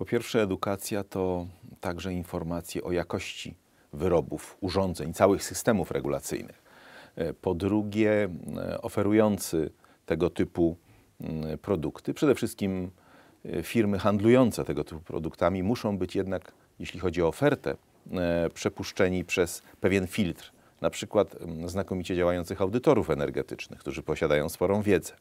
Po pierwsze, edukacja to także informacje o jakości wyrobów, urządzeń, całych systemów regulacyjnych. E, po drugie, e, oferujący tego typu mm, produkty, przede wszystkim e, firmy handlujące tego typu produktami, muszą być jednak, jeśli chodzi o ofertę, przepuszczeni przez pewien filtr, na przykład mm, znakomicie działających audytorów energetycznych, którzy posiadają sporą wiedzę.